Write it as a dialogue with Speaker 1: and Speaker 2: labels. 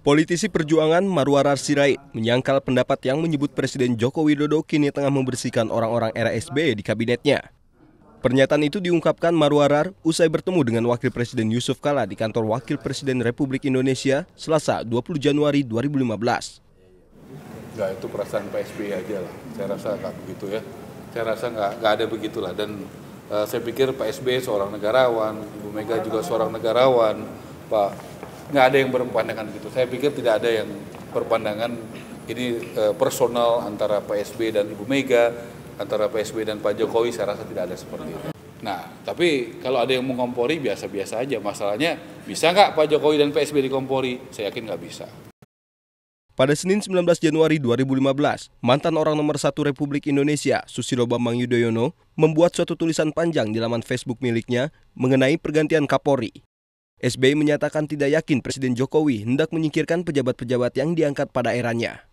Speaker 1: Politisi perjuangan Marwarar Sirait menyangkal pendapat yang menyebut Presiden Joko Widodo kini tengah membersihkan orang-orang era SBY di kabinetnya. Pernyataan itu diungkapkan Marwarar usai bertemu dengan Wakil Presiden Yusuf Kala di kantor Wakil Presiden Republik Indonesia Selasa 20 Januari 2015.
Speaker 2: Ya itu perasaan Pak SBY aja lah, saya rasa nggak begitu ya. Saya rasa nggak, nggak ada begitulah dan uh, saya pikir Pak SBY seorang negarawan, Ibu Mega juga seorang negarawan, Pak nggak ada yang berpandangan gitu. Saya pikir tidak ada yang berpandangan ini eh, personal antara PSB dan Ibu Mega, antara PSB dan Pak Jokowi, saya rasa tidak ada seperti itu. Nah, tapi kalau ada yang mengkompori biasa-biasa aja. Masalahnya bisa nggak Pak Jokowi dan PSB dikompori? Saya yakin nggak bisa.
Speaker 1: Pada Senin 19 Januari 2015, mantan orang nomor satu Republik Indonesia, Susilo Bambang Yudhoyono, membuat suatu tulisan panjang di laman Facebook miliknya mengenai pergantian Kapolri. SBY menyatakan tidak yakin Presiden Jokowi hendak menyingkirkan pejabat-pejabat yang diangkat pada eranya.